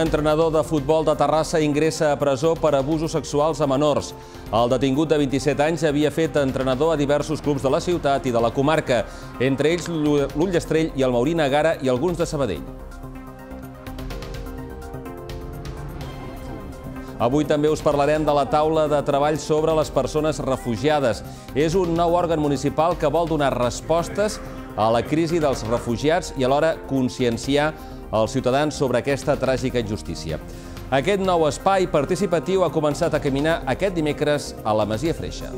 entrenador de futbol de Terrassa ingressa a presó per abusos sexuals a menors. El detingut de 27 anys havia fet entrenador a diversos clubs de la ciutat i de la comarca, entre ells Estrell i el Maurina Gara i alguns de Sabadell. Avui també us parlarem de la taula de treball sobre les persones refugiades. És un nou òrgan municipal que vol donar respostes a la crisi dels refugiats i alhora conscienciar als ciutadans sobre aquesta tràgica injustícia. Aquest nou espai participatiu ha començat a caminar aquest dimecres a la Masia Freixa.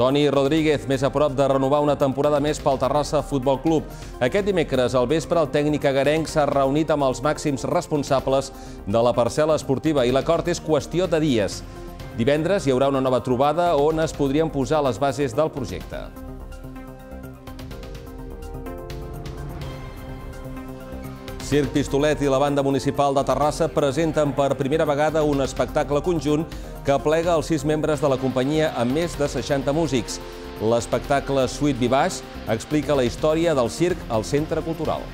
Toni Rodríguez, més a prop de renovar una temporada més pel Terrassa Futbol Club. Aquest dimecres al vespre el tècnic agarenc s'ha reunit amb els màxims responsables de la parcel·la esportiva i l'acord és qüestió de dies. Divendres hi haurà una nova trobada on es podrien posar les bases del projecte. Circ Pistolet i la banda municipal de Terrassa presenten per primera vegada un espectacle conjunt que plega els sis membres de la companyia amb més de 60 músics. L'espectacle Sweet Vivaix explica la història del circ al Centre Cultural.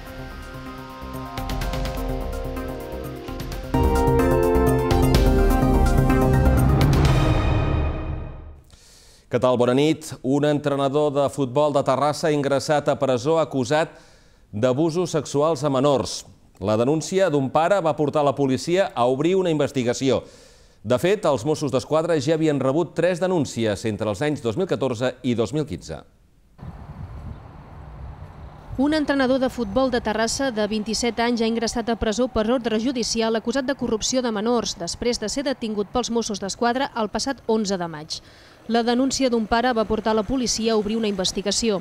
Què tal? Bona nit. Un entrenador de futbol de Terrassa ingressat a presó acusat d'abusos sexuals a menors. La denúncia d'un pare va portar la policia a obrir una investigació. De fet, els Mossos d'Esquadra ja havien rebut tres denúncies entre els anys 2014 i 2015. Un entrenador de futbol de Terrassa de 27 anys ha ingressat a presó per ordre judicial acusat de corrupció de menors després de ser detingut pels Mossos d'Esquadra el passat 11 de maig. La denúncia d'un pare va portar la policia a obrir una investigació.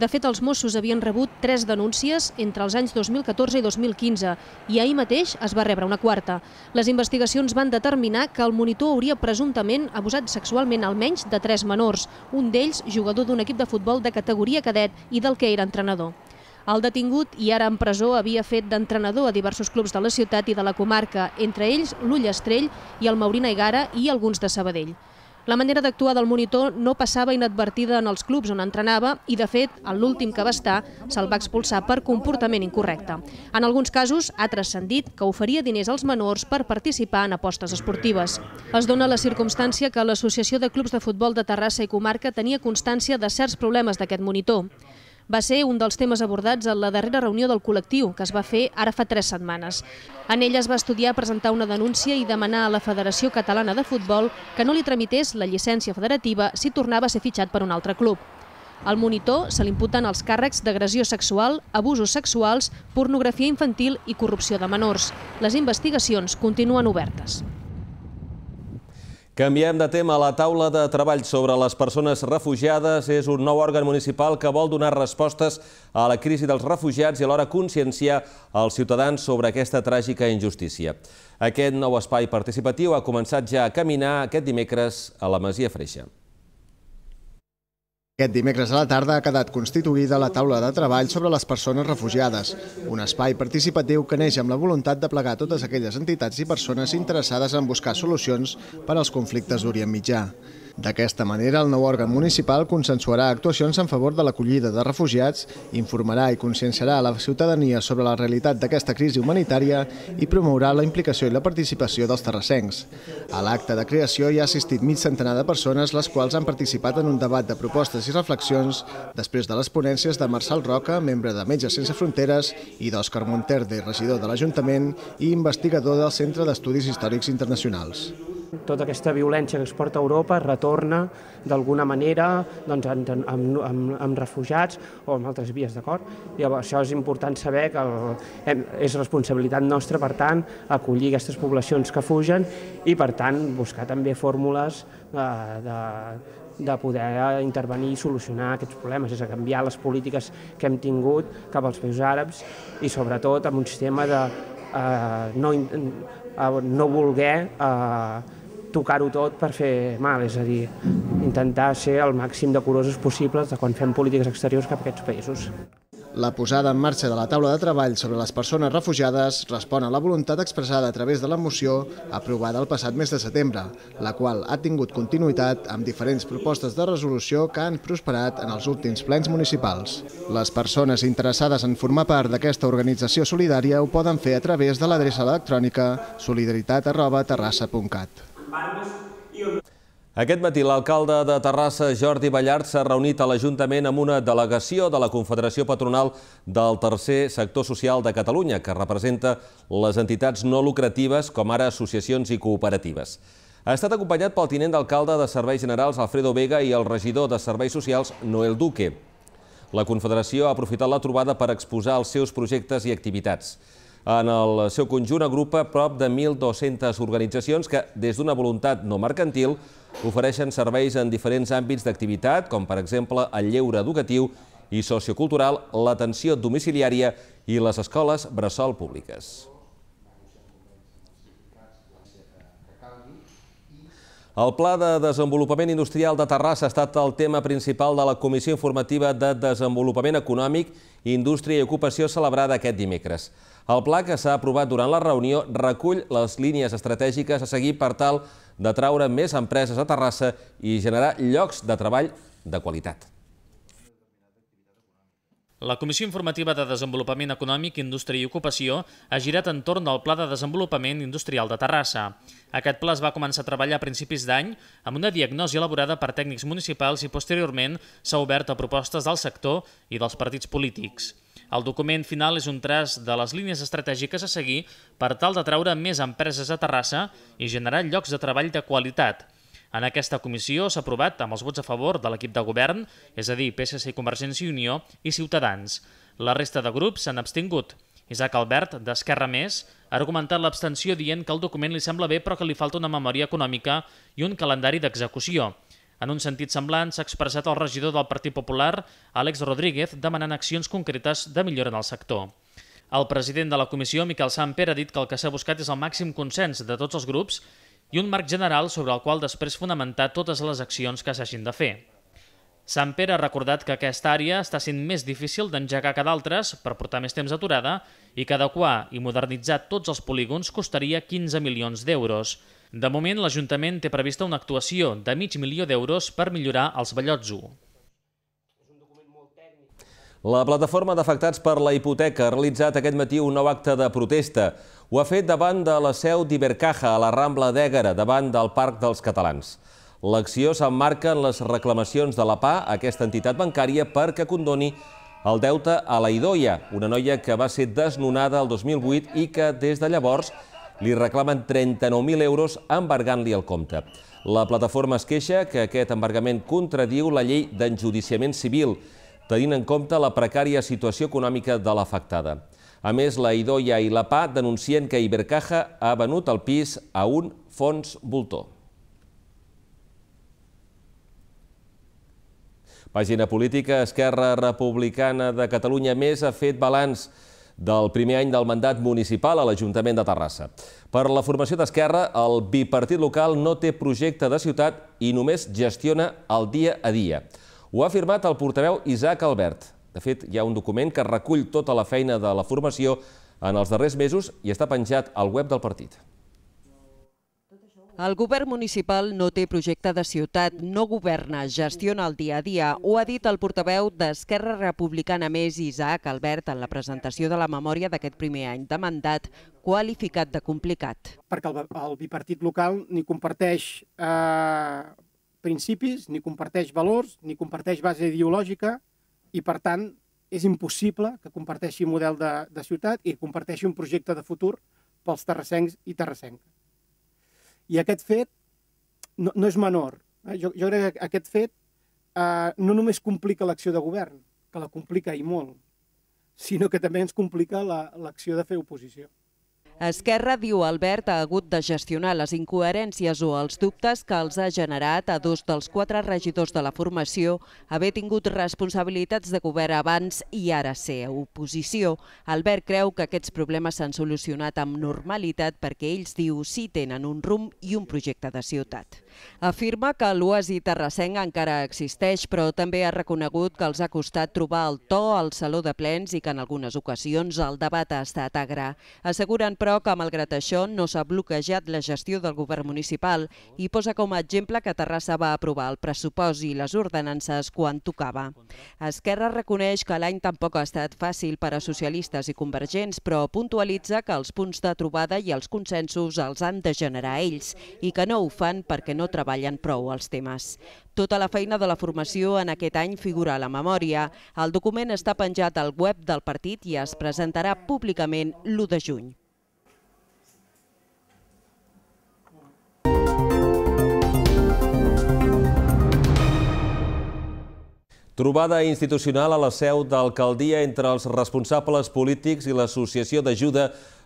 De fet, els Mossos havien rebut tres denúncies entre els anys 2014 i 2015 i ahir mateix es va rebre una quarta. Les investigacions van determinar que el monitor hauria presumptament abusat sexualment almenys de tres menors, un d'ells jugador d'un equip de futbol de categoria cadet i del que era entrenador. El detingut, i ara en presó, havia fet d'entrenador a diversos clubs de la ciutat i de la comarca, entre ells l'Ull Estrell i el Maurina Igara i alguns de Sabadell. La manera d'actuar del monitor no passava inadvertida en els clubs on entrenava i, de fet, en l'últim que va estar se'l va expulsar per comportament incorrecte. En alguns casos ha transcendit que oferia diners als menors per participar en apostes esportives. Es dona la circumstància que l'Associació de Clubs de Futbol de Terrassa i Comarca tenia constància de certs problemes d'aquest monitor va ser un dels temes abordats en la darrera reunió del col·lectiu, que es va fer ara fa tres setmanes. En ella es va estudiar presentar una denúncia i demanar a la Federació Catalana de Futbol que no li tramités la llicència federativa si tornava a ser fitxat per un altre club. Al monitor se li imputen els càrrecs d'agressió sexual, abusos sexuals, pornografia infantil i corrupció de menors. Les investigacions continuen obertes. Canviem de tema. La taula de treball sobre les persones refugiades és un nou òrgan municipal que vol donar respostes a la crisi dels refugiats i alhora conscienciar els ciutadans sobre aquesta tràgica injustícia. Aquest nou espai participatiu ha començat ja a caminar aquest dimecres a la Masia Freixa. Aquest dimecres a la tarda ha quedat constituïda la taula de treball sobre les persones refugiades, un espai participatiu que neix amb la voluntat de plegar totes aquelles entitats i persones interessades en buscar solucions per als conflictes d'Orient Mitjà. D'aquesta manera, el nou òrgan municipal consensuarà actuacions en favor de l'acollida de refugiats, informarà i conscienciarà a la ciutadania sobre la realitat d'aquesta crisi humanitària i promourà la implicació i la participació dels terrassencs. A l'acte de creació hi ha assistit mig centenar de persones, les quals han participat en un debat de propostes i reflexions després de les ponències de Marçal Roca, membre de Metges Sense Fronteres, i d'Òscar Monterde, regidor de l'Ajuntament i investigador del Centre d'Estudis Històrics Internacionals. Tota aquesta violència que es porta a Europa retorna d'alguna manera doncs, amb, amb, amb, refugiats o amb altres vies, d'acord? I això és important saber que el, hem, és responsabilitat nostra, per tant, acollir aquestes poblacions que fugen i, per tant, buscar també fórmules eh, de, de poder intervenir i solucionar aquests problemes, és a canviar les polítiques que hem tingut cap als països àrabs i sobretot amb un sistema de eh, no, eh, no voler eh, tocar-ho tot per fer mal, és a dir, intentar ser el màxim de curosos possibles de quan fem polítiques exteriors cap a aquests països. La posada en marxa de la taula de treball sobre les persones refugiades respon a la voluntat expressada a través de la moció aprovada el passat mes de setembre, la qual ha tingut continuïtat amb diferents propostes de resolució que han prosperat en els últims plens municipals. Les persones interessades en formar part d'aquesta organització solidària ho poden fer a través de l'adreça electrònica solidaritat.terrassa.cat barbes i on... Aquest matí l'alcalde de Terrassa, Jordi Ballart, s'ha reunit a l'Ajuntament amb una delegació de la Confederació Patronal del Tercer Sector Social de Catalunya, que representa les entitats no lucratives, com ara associacions i cooperatives. Ha estat acompanyat pel tinent d'alcalde de Serveis Generals, Alfredo Vega, i el regidor de Serveis Socials, Noel Duque. La Confederació ha aprofitat la trobada per exposar els seus projectes i activitats. En el seu conjunt agrupa prop de 1.200 organitzacions que, des d'una voluntat no mercantil, ofereixen serveis en diferents àmbits d'activitat, com per exemple el lleure educatiu i sociocultural, l'atenció domiciliària i les escoles bressol públiques. El Pla de Desenvolupament Industrial de Terrassa ha estat el tema principal de la Comissió Informativa de Desenvolupament Econòmic, Indústria i Ocupació celebrada aquest dimecres. El pla que s'ha aprovat durant la reunió recull les línies estratègiques a seguir per tal de traure més empreses a Terrassa i generar llocs de treball de qualitat. La Comissió Informativa de Desenvolupament Econòmic, Indústria i Ocupació ha girat entorn del Pla de Desenvolupament Industrial de Terrassa. Aquest pla es va començar a treballar a principis d'any amb una diagnosi elaborada per tècnics municipals i posteriorment s'ha obert a propostes del sector i dels partits polítics. El document final és un traç de les línies estratègiques a seguir per tal d'atraure més empreses a Terrassa i generar llocs de treball de qualitat. En aquesta comissió s'ha aprovat amb els vots a favor de l'equip de govern, és a dir, PSC Convergència i Unió i Ciutadans. La resta de grups s'han abstingut. Isaac Albert, d'Esquerra Més, ha argumentat l'abstenció dient que el document li sembla bé però que li falta una memòria econòmica i un calendari d'execució. En un sentit semblant, s'ha expressat el regidor del Partit Popular, Àlex Rodríguez, demanant accions concretes de millora en el sector. El president de la comissió, Miquel Samper, ha dit que el que s'ha buscat és el màxim consens de tots els grups i un marc general sobre el qual després fonamentar totes les accions que s'hagin de fer. Pere ha recordat que aquesta àrea està sent més difícil d'engegar que d'altres per portar més temps aturada i que adequar i modernitzar tots els polígons costaria 15 milions d'euros. De moment, l'Ajuntament té prevista una actuació de mig milió d'euros per millorar els ballots 1. La plataforma d'afectats per la hipoteca ha realitzat aquest matí un nou acte de protesta. Ho ha fet davant de la seu d'Ibercaja, a la Rambla d'Ègara, davant del Parc dels Catalans. L'acció s'emmarca en les reclamacions de la PA, aquesta entitat bancària, perquè condoni el deute a la Idoia, una noia que va ser desnonada el 2008 i que des de llavors li reclamen 39.000 euros embargant-li el compte. La plataforma es queixa que aquest embargament contradiu la llei d'enjudiciament civil, tenint en compte la precària situació econòmica de l'afectada. A més, la Idoia i la PA denuncien que Ibercaja ha venut el pis a un fons voltor. Pàgina política, Esquerra Republicana de Catalunya més ha fet balanç del primer any del mandat municipal a l'Ajuntament de Terrassa. Per la formació d'Esquerra, el bipartit local no té projecte de ciutat i només gestiona el dia a dia. Ho ha afirmat el portaveu Isaac Albert. De fet, hi ha un document que recull tota la feina de la formació en els darrers mesos i està penjat al web del partit. El govern municipal no té projecte de ciutat, no governa, gestiona el dia a dia. Ho ha dit el portaveu d'Esquerra Republicana Més, Isaac Albert, en la presentació de la memòria d'aquest primer any de mandat, qualificat de complicat. Perquè el, el bipartit local ni comparteix eh, principis, ni comparteix valors, ni comparteix base ideològica i, per tant, és impossible que comparteixi model de, de ciutat i comparteixi un projecte de futur pels terrassencs i terrassenques. I aquest fet no, no és menor. Eh? Jo, jo crec que aquest fet eh, no només complica l'acció de govern, que la complica i molt, sinó que també ens complica l'acció la, de fer oposició. Esquerra, diu Albert, ha hagut de gestionar les incoherències o els dubtes que els ha generat a dos dels quatre regidors de la formació haver tingut responsabilitats de govern abans i ara ser oposició. Albert creu que aquests problemes s'han solucionat amb normalitat perquè ells, diu, sí tenen un rumb i un projecte de ciutat. Afirma que l'oasi terrassenc encara existeix, però també ha reconegut que els ha costat trobar el to al saló de plens i que en algunes ocasions el debat ha estat agra. Asseguren, però, però que, malgrat això, no s'ha bloquejat la gestió del govern municipal i posa com a exemple que Terrassa va aprovar el pressupost i les ordenances quan tocava. Esquerra reconeix que l'any tampoc ha estat fàcil per a socialistes i convergents, però puntualitza que els punts de trobada i els consensos els han de generar ells i que no ho fan perquè no treballen prou els temes. Tota la feina de la formació en aquest any figura a la memòria. El document està penjat al web del partit i es presentarà públicament l'1 de juny. Trobada institucional a la seu d'alcaldia entre els responsables polítics i l'Associació d'Ajuda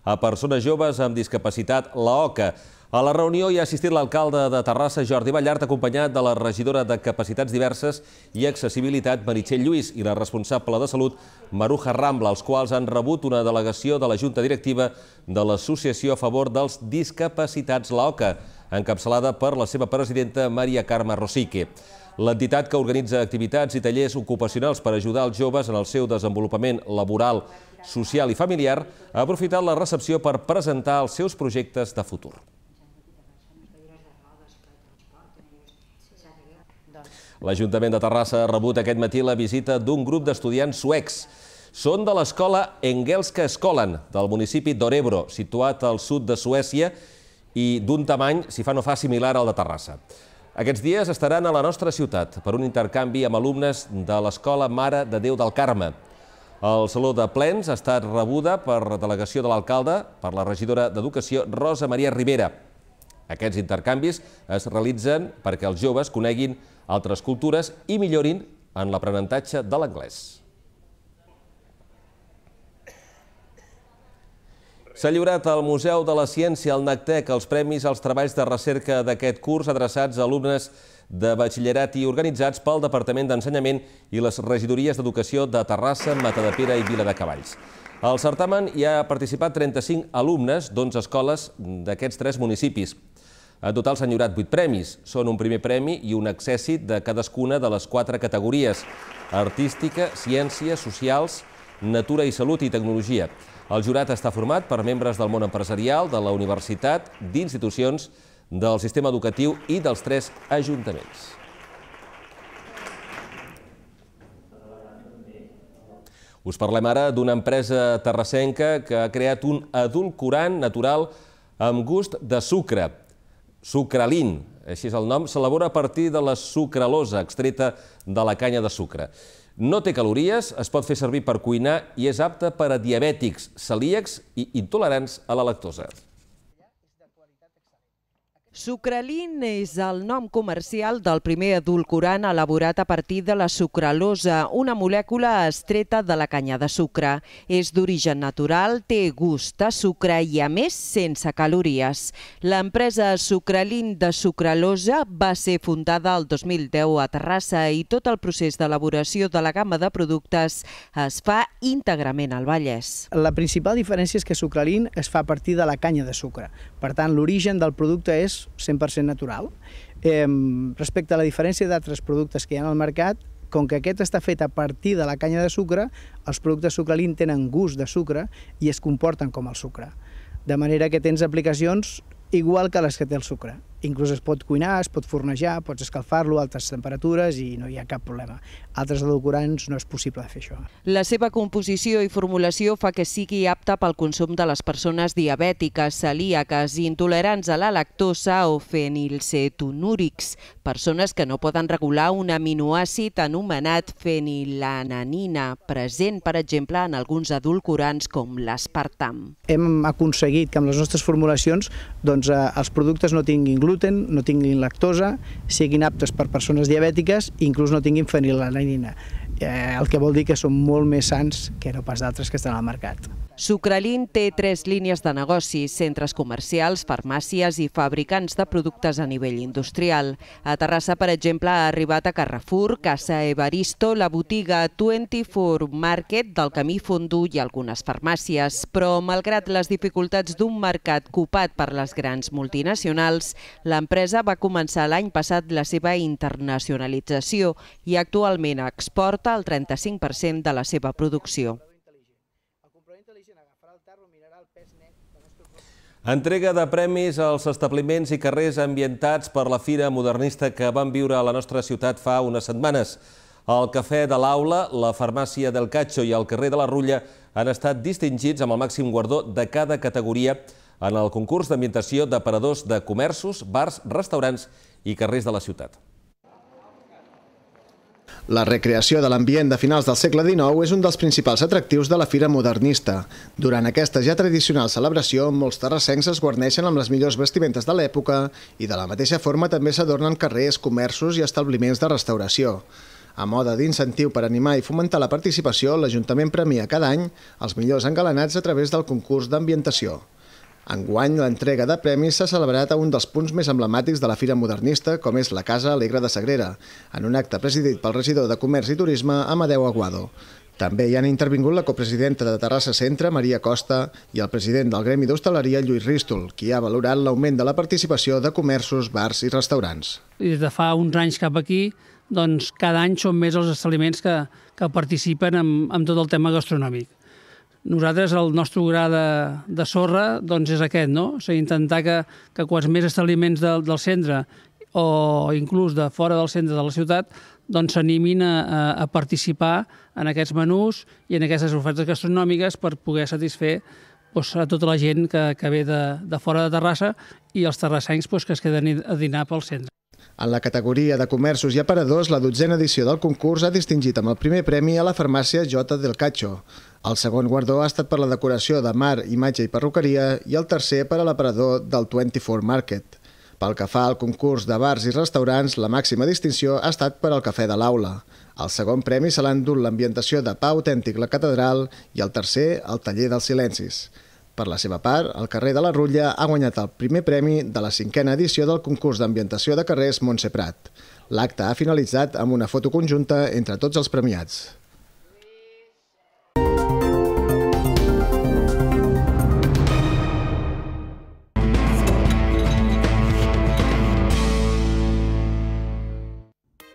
a Persones Joves amb Discapacitat, la OCA. A la reunió hi ha assistit l'alcalde de Terrassa, Jordi Ballart, acompanyat de la regidora de Capacitats Diverses i Accessibilitat, Meritxell Lluís, i la responsable de Salut, Maruja Rambla, els quals han rebut una delegació de la Junta Directiva de l'Associació a favor dels discapacitats, la OCA, encapçalada per la seva presidenta, Maria Carme Rosique. L'entitat que organitza activitats i tallers ocupacionals per ajudar els joves en el seu desenvolupament laboral, social i familiar ha aprofitat la recepció per presentar els seus projectes de futur. L'Ajuntament de Terrassa ha rebut aquest matí la visita d'un grup d'estudiants suecs. Són de l'escola Engelska Skolan, del municipi d'Orebro, situat al sud de Suècia, i d'un tamany, si fa no fa, similar al de Terrassa. Aquests dies estaran a la nostra ciutat per un intercanvi amb alumnes de l'Escola Mare de Déu del Carme. El Saló de Plens ha estat rebuda per delegació de l'alcalde, per la regidora d'Educació, Rosa Maria Rivera. Aquests intercanvis es realitzen perquè els joves coneguin altres cultures i millorin en l'aprenentatge de l'anglès. S'ha lliurat al Museu de la Ciència, al NACTEC, e els premis als treballs de recerca d'aquest curs adreçats a alumnes de batxillerat i organitzats pel Departament d'Ensenyament i les regidories d'Educació de Terrassa, Matadepera i Vila de Cavalls. Al certamen hi ha participat 35 alumnes d'11 escoles d'aquests tres municipis. En total s'han lliurat 8 premis. Són un primer premi i un excèssit de cadascuna de les quatre categories artística, ciències, socials, natura i salut i tecnologia. El jurat està format per membres del món empresarial, de la universitat, d'institucions, del sistema educatiu i dels tres ajuntaments. Us parlem ara d'una empresa terrassenca que ha creat un edulcorant natural amb gust de sucre, sucralin, així és el nom, s'elabora a partir de la sucralosa extreta de la canya de sucre. No té calories, es pot fer servir per cuinar i és apte per a diabètics, celíacs i intolerants a la lactosa. Sucralin és el nom comercial del primer edulcorant elaborat a partir de la sucralosa, una molècula estreta de la canya de sucre. És d'origen natural, té gust a sucre i, a més, sense calories. L'empresa Sucralin de sucralosa va ser fundada el 2010 a Terrassa i tot el procés d'elaboració de la gamma de productes es fa íntegrament al Vallès. La principal diferència és que Sucralin es fa a partir de la canya de sucre. Per tant, l'origen del producte és 100% natural. Eh, respecte a la diferència d'altres productes que hi ha al mercat, com que aquest està fet a partir de la canya de sucre, els productes sucralin tenen gust de sucre i es comporten com el sucre. De manera que tens aplicacions igual que les que té el sucre. Inclús es pot cuinar, es pot fornejar, pots escalfar-lo a altes temperatures i no hi ha cap problema. Altres edulcorants no és possible fer això. La seva composició i formulació fa que sigui apta pel consum de les persones diabètiques, celíaques, intolerants a la lactosa o fenilcetonúrics, persones que no poden regular un aminoàcid anomenat fenilananina, present, per exemple, en alguns edulcorants com l'aspartam. Hem aconseguit que amb les nostres formulacions doncs, eh, els productes no tinguin gluten, gluten, no tinguin lactosa, siguin aptes per persones diabètiques i inclús no tinguin fenilalanina, eh, el que vol dir que són molt més sants que no pas d'altres que estan al mercat. Sucralin té tres línies de negoci, centres comercials, farmàcies i fabricants de productes a nivell industrial. A Terrassa, per exemple, ha arribat a Carrefour, Casa Evaristo, la botiga 24 Market del Camí Fondú i algunes farmàcies. Però, malgrat les dificultats d'un mercat copat per les grans multinacionals, l'empresa va començar l'any passat la seva internacionalització i actualment exporta el 35% de la seva producció. Entrega de premis als establiments i carrers ambientats per la fira modernista que vam viure a la nostra ciutat fa unes setmanes. El Cafè de l'Aula, la farmàcia del Catxo i el carrer de la Rulla han estat distingits amb el màxim guardó de cada categoria en el concurs d'ambientació d'aparadors de comerços, bars, restaurants i carrers de la ciutat. La recreació de l'ambient de finals del segle XIX és un dels principals atractius de la Fira Modernista. Durant aquesta ja tradicional celebració, molts terrassencs es guarneixen amb les millors vestimentes de l'època i de la mateixa forma també s'adornen carrers, comerços i establiments de restauració. A moda d'incentiu per animar i fomentar la participació, l'Ajuntament premia cada any els millors engalanats a través del concurs d'ambientació. Enguany, l'entrega de premis s'ha celebrat a un dels punts més emblemàtics de la Fira Modernista, com és la Casa Alegre de Sagrera, en un acte presidit pel regidor de Comerç i Turisme, Amadeu Aguado. També hi han intervingut la copresidenta de Terrassa Centre, Maria Costa, i el president del Gremi d'Hostaleria, Lluís Rístol, qui ha valorat l'augment de la participació de comerços, bars i restaurants. des de fa uns anys cap aquí, doncs cada any són més els establiments que, que participen en, en tot el tema gastronòmic nosaltres, el nostre gra de, de sorra doncs és aquest, no? O sigui, intentar que, que quants més establiments del, del centre o inclús de fora del centre de la ciutat doncs s'animin a, a participar en aquests menús i en aquestes ofertes gastronòmiques per poder satisfer doncs, a tota la gent que, que ve de, de fora de Terrassa i els terrassencs doncs, que es queden a dinar pel centre. En la categoria de comerços i aparadors, la dotzena edició del concurs ha distingit amb el primer premi a la farmàcia J del Cacho. El segon guardó ha estat per la decoració de mar, imatge i perruqueria i el tercer per a l'aparador del 24 Market. Pel que fa al concurs de bars i restaurants, la màxima distinció ha estat per al cafè de l'aula. El segon premi se l'han dut l'ambientació de Pau Autèntic la Catedral i el tercer, el taller dels silencis. Per la seva part, el carrer de la Rutlla ha guanyat el primer premi de la cinquena edició del concurs d'ambientació de carrers Prat. L'acte ha finalitzat amb una foto conjunta entre tots els premiats.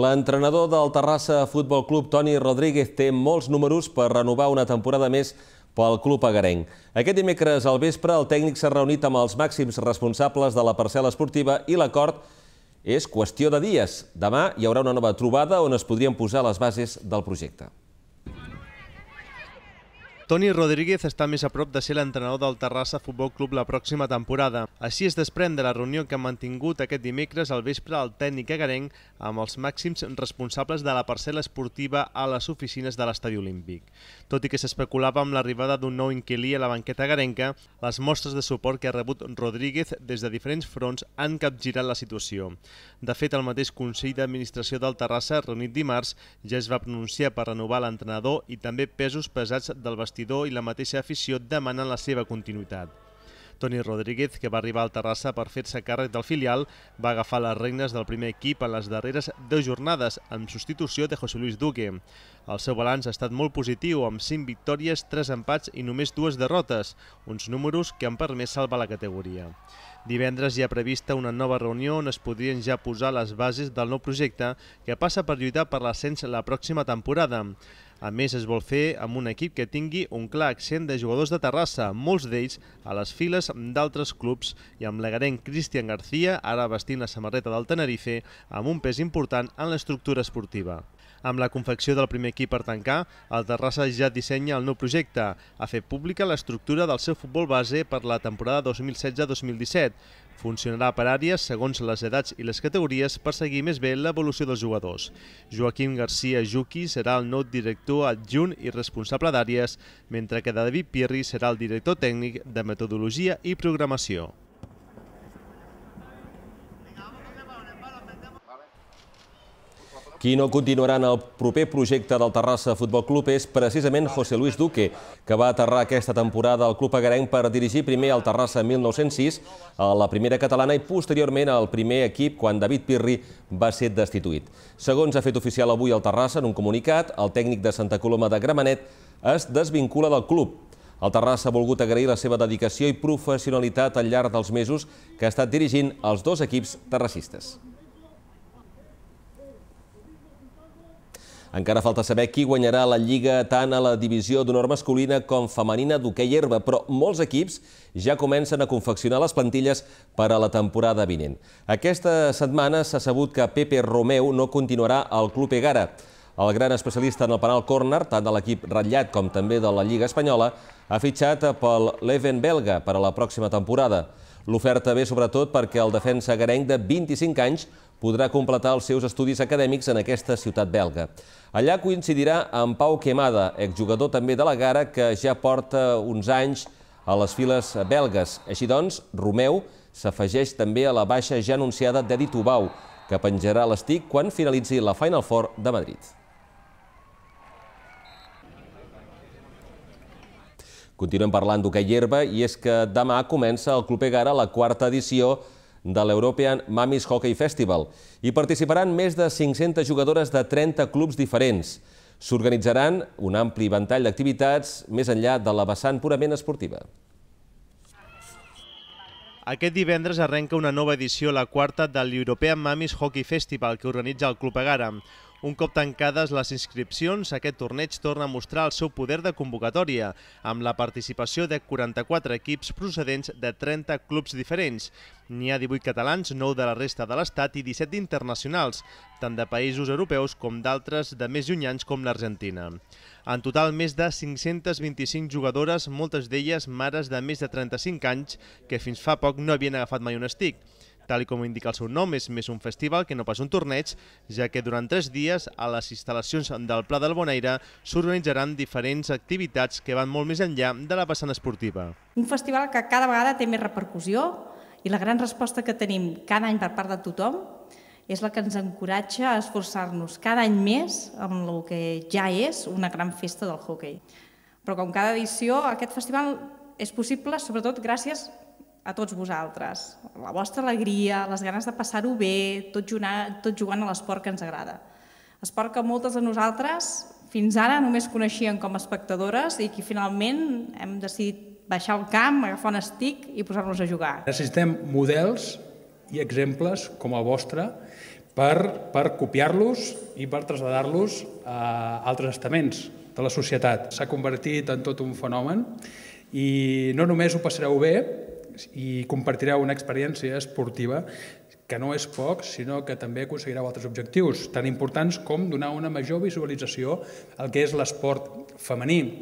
L'entrenador del Terrassa Futbol Club, Toni Rodríguez, té molts números per renovar una temporada més pel club agarenc. Aquest dimecres al vespre el tècnic s'ha reunit amb els màxims responsables de la parcel·la esportiva i l'acord és qüestió de dies. Demà hi haurà una nova trobada on es podrien posar les bases del projecte. Toni Rodríguez està més a prop de ser l'entrenador del Terrassa Futbol Club la pròxima temporada. Així es desprèn de la reunió que han mantingut aquest dimecres al vespre el tècnic agarenc amb els màxims responsables de la parcel·la esportiva a les oficines de l'Estadi Olímpic. Tot i que s'especulava amb l'arribada d'un nou inquilí a la banqueta agarenca, les mostres de suport que ha rebut Rodríguez des de diferents fronts han capgirat la situació. De fet, el mateix Consell d'Administració del Terrassa, reunit dimarts, ja es va pronunciar per renovar l'entrenador i també pesos pesats del vestit vestidor i la mateixa afició demanen la seva continuïtat. Toni Rodríguez, que va arribar al Terrassa per fer-se càrrec del filial, va agafar les regnes del primer equip en les darreres deu jornades, en substitució de José Luis Duque. El seu balanç ha estat molt positiu, amb 5 victòries, 3 empats i només dues derrotes, uns números que han permès salvar la categoria. Divendres hi ha prevista una nova reunió on es podrien ja posar les bases del nou projecte que passa per lluitar per l'ascens la pròxima temporada. A més, es vol fer amb un equip que tingui un clar accent de jugadors de Terrassa, molts d'ells a les files d'altres clubs, i amb l'egarenc Cristian García, ara vestint la samarreta del Tenerife, amb un pes important en l'estructura esportiva amb la confecció del primer equip per tancar, el Terrassa ja dissenya el nou projecte, a fer pública l'estructura del seu futbol base per la temporada 2016-2017. Funcionarà per àrees segons les edats i les categories per seguir més bé l'evolució dels jugadors. Joaquim Garcia Juqui serà el nou director adjunt i responsable d'àrees, mentre que David Pirri serà el director tècnic de metodologia i programació. Qui no continuarà en el proper projecte del Terrassa Futbol Club és precisament José Luis Duque, que va aterrar aquesta temporada al club agarenc per dirigir primer el Terrassa 1906 a la primera catalana i posteriorment al primer equip quan David Pirri va ser destituït. Segons ha fet oficial avui el Terrassa en un comunicat, el tècnic de Santa Coloma de Gramenet es desvincula del club el Terrassa ha volgut agrair la seva dedicació i professionalitat al llarg dels mesos que ha estat dirigint els dos equips terrassistes. Encara falta saber qui guanyarà la Lliga tant a la divisió d'honor masculina com femenina d'hoquei herba, però molts equips ja comencen a confeccionar les plantilles per a la temporada vinent. Aquesta setmana s'ha sabut que Pepe Romeu no continuarà al Club Egara. El gran especialista en el penal córner, tant de l'equip ratllat com també de la Lliga Espanyola, ha fitxat pel Leven belga per a la pròxima temporada. L'oferta ve sobretot perquè el defensa garenc de 25 anys podrà completar els seus estudis acadèmics en aquesta ciutat belga. Allà coincidirà amb Pau Quemada, exjugador també de la Gara, que ja porta uns anys a les files belgues. Així doncs, Romeu s'afegeix també a la baixa ja anunciada d'Edi Tubau, que penjarà l'estic quan finalitzi la Final Four de Madrid. Continuem parlant d'hoquei herba i és que demà comença el Club Egara la quarta edició de de l'European Mamis Hockey Festival. Hi participaran més de 500 jugadores de 30 clubs diferents. S'organitzaran un ampli ventall d'activitats més enllà de la vessant purament esportiva. Aquest divendres arrenca una nova edició, la quarta de l'European Mamis Hockey Festival, que organitza el Club Agaram. Un cop tancades les inscripcions, aquest torneig torna a mostrar el seu poder de convocatòria, amb la participació de 44 equips procedents de 30 clubs diferents. N'hi ha 18 catalans, 9 de la resta de l'Estat i 17 internacionals, tant de països europeus com d'altres de més llunyans com l'Argentina. En total, més de 525 jugadores, moltes d'elles mares de més de 35 anys, que fins fa poc no havien agafat mai un estic. Tal com indica el seu nom, és més un festival que no pas un torneig, ja que durant tres dies a les instal·lacions del Pla del Bonaire s'organitzaran diferents activitats que van molt més enllà de la vessant esportiva. Un festival que cada vegada té més repercussió i la gran resposta que tenim cada any per part de tothom és la que ens encoratja a esforçar-nos cada any més amb el que ja és una gran festa del hockey. Però com cada edició, aquest festival és possible sobretot gràcies a tots vosaltres, la vostra alegria, les ganes de passar-ho bé, tot jugant, tot jugant a l'esport que ens agrada. Esport que moltes de nosaltres fins ara només coneixien com a espectadores i que finalment hem decidit baixar al camp, agafar un estic i posar-nos a jugar. Necessitem models i exemples com el vostre per, per copiar-los i per traslladar-los a altres estaments de la societat. S'ha convertit en tot un fenomen i no només ho passareu bé, i compartireu una experiència esportiva que no és poc, sinó que també aconseguireu altres objectius, tan importants com donar una major visualització al que és l'esport femení.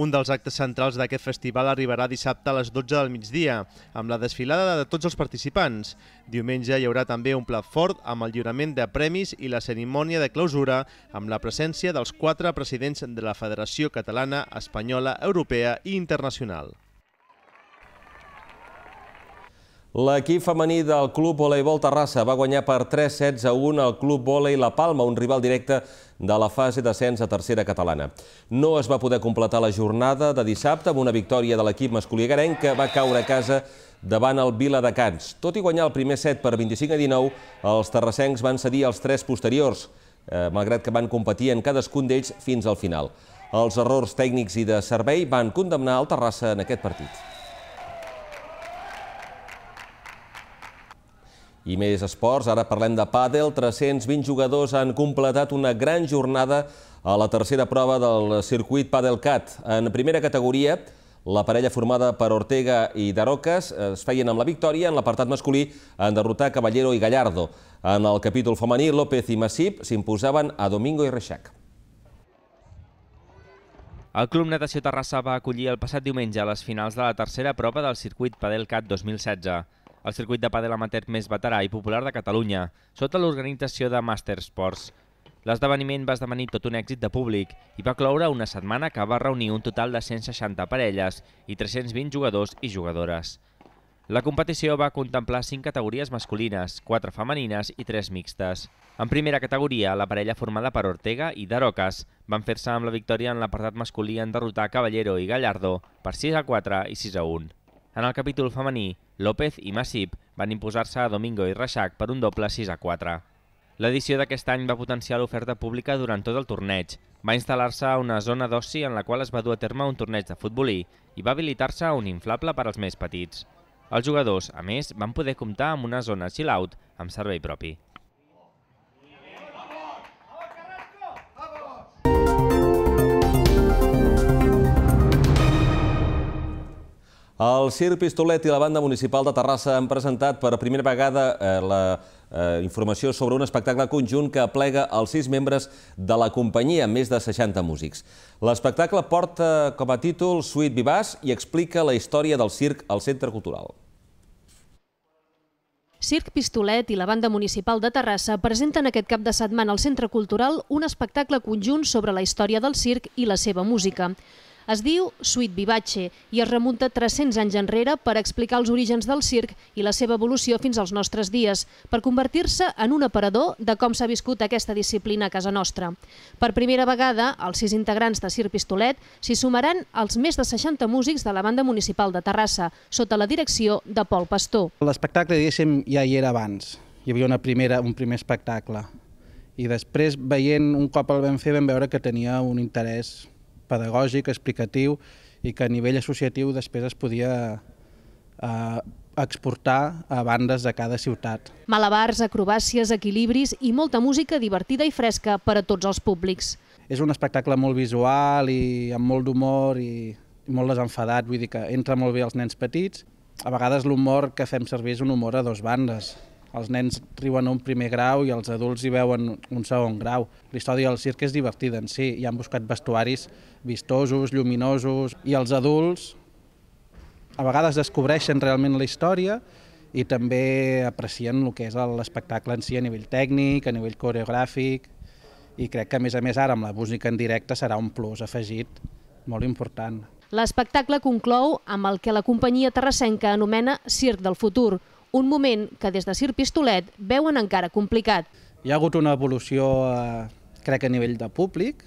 Un dels actes centrals d'aquest festival arribarà dissabte a les 12 del migdia, amb la desfilada de tots els participants. Diumenge hi haurà també un plat fort amb el lliurament de premis i la cerimònia de clausura, amb la presència dels quatre presidents de la Federació Catalana, Espanyola, Europea i Internacional. L'equip femení del Club Voleibol Terrassa va guanyar per 3 16 a 1 al Club Volei La Palma, un rival directe de la fase d'ascens a tercera catalana. No es va poder completar la jornada de dissabte amb una victòria de l'equip masculí garenc que va caure a casa davant el Vila de Cans. Tot i guanyar el primer set per 25 a 19, els terrassencs van cedir els tres posteriors, eh, malgrat que van competir en cadascun d'ells fins al final. Els errors tècnics i de servei van condemnar el Terrassa en aquest partit. I més esports, ara parlem de pàdel. 320 jugadors han completat una gran jornada a la tercera prova del circuit Padelcat. En primera categoria, la parella formada per Ortega i Darocas es feien amb la victòria en l'apartat masculí en derrotar Caballero i Gallardo. En el capítol femení, López i Massip s'imposaven a Domingo i Reixac. El Club Natació Terrassa va acollir el passat diumenge a les finals de la tercera prova del circuit Padelcat 2016 el circuit de padel amateur més veterà i popular de Catalunya, sota l'organització de Master Sports. L'esdeveniment va esdevenir tot un èxit de públic i va cloure una setmana que va reunir un total de 160 parelles i 320 jugadors i jugadores. La competició va contemplar 5 categories masculines, 4 femenines i 3 mixtes. En primera categoria, la parella formada per Ortega i Darocas van fer-se amb la victòria en l'apartat masculí en derrotar Caballero i Gallardo per 6 a 4 i 6 a 1. En el capítol femení, López i Massip van imposar-se a Domingo i Reixac per un doble 6 a 4. L'edició d'aquest any va potenciar l'oferta pública durant tot el torneig, va instal·lar-se a una zona d'oci en la qual es va dur a terme un torneig de futbolí i va habilitar-se a un inflable per als més petits. Els jugadors, a més, van poder comptar amb una zona chill-out amb servei propi. El Cirque Pistolet i la banda municipal de Terrassa han presentat per primera vegada eh, la eh, informació sobre un espectacle conjunt que aplega els sis membres de la companyia, amb més de 60 músics. L'espectacle porta com a títol Suite Vivàs i explica la història del circ al Centre Cultural. Circ Pistolet i la banda municipal de Terrassa presenten aquest cap de setmana al Centre Cultural un espectacle conjunt sobre la història del circ i la seva música. Es diu Suit Vivace i es remunta 300 anys enrere per explicar els orígens del circ i la seva evolució fins als nostres dies, per convertir-se en un aparador de com s'ha viscut aquesta disciplina a casa nostra. Per primera vegada, els sis integrants de Circ Pistolet s'hi sumaran els més de 60 músics de la banda municipal de Terrassa, sota la direcció de Pol Pastor. L'espectacle, diguéssim, ja hi era abans. Hi havia una primera, un primer espectacle i després veient un cop el vam fer vam veure que tenia un interès pedagògic, explicatiu, i que a nivell associatiu després es podia eh, exportar a bandes de cada ciutat. Malabars, acrobàcies, equilibris i molta música divertida i fresca per a tots els públics. És un espectacle molt visual i amb molt d'humor i molt desenfadat, vull dir que entra molt bé als nens petits. A vegades l'humor que fem servir és un humor a dos bandes, els nens riuen un primer grau i els adults hi veuen un segon grau. La història del circ és divertida en si, i han buscat vestuaris vistosos, lluminosos, i els adults a vegades descobreixen realment la història i també aprecien el que és l'espectacle en si a nivell tècnic, a nivell coreogràfic, i crec que a més a més ara amb la música en directe serà un plus afegit molt important. L'espectacle conclou amb el que la companyia terrassenca anomena Circ del Futur, un moment que des de Sir Pistolet veuen encara complicat. Hi ha hagut una evolució, eh, crec, a nivell de públic,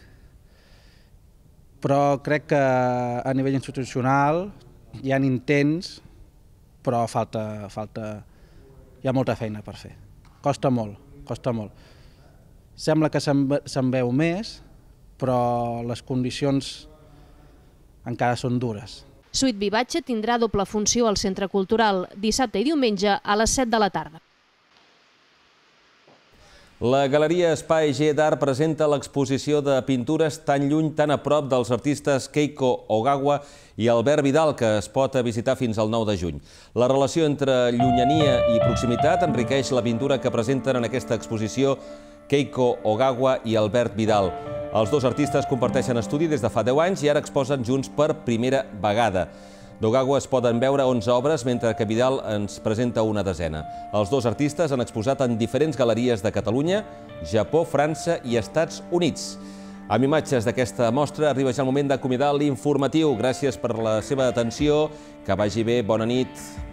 però crec que a nivell institucional hi ha intents, però falta, falta, hi ha molta feina per fer. Costa molt, costa molt. Sembla que se'n se veu més, però les condicions encara són dures. Suite Vivatge tindrà doble funció al Centre Cultural dissabte i diumenge a les 7 de la tarda. La Galeria Espai G d'Art presenta l'exposició de pintures tan lluny, tan a prop dels artistes Keiko Ogawa i Albert Vidal, que es pot visitar fins al 9 de juny. La relació entre llunyania i proximitat enriqueix la pintura que presenten en aquesta exposició Keiko Ogawa i Albert Vidal. Els dos artistes comparteixen estudi des de fa 10 anys i ara exposen junts per primera vegada. D'Ogawa es poden veure 11 obres, mentre que Vidal ens presenta una desena. Els dos artistes han exposat en diferents galeries de Catalunya, Japó, França i Estats Units. Amb imatges d'aquesta mostra arriba ja el moment d'acomiadar l'informatiu. Gràcies per la seva atenció. Que vagi bé, bona nit.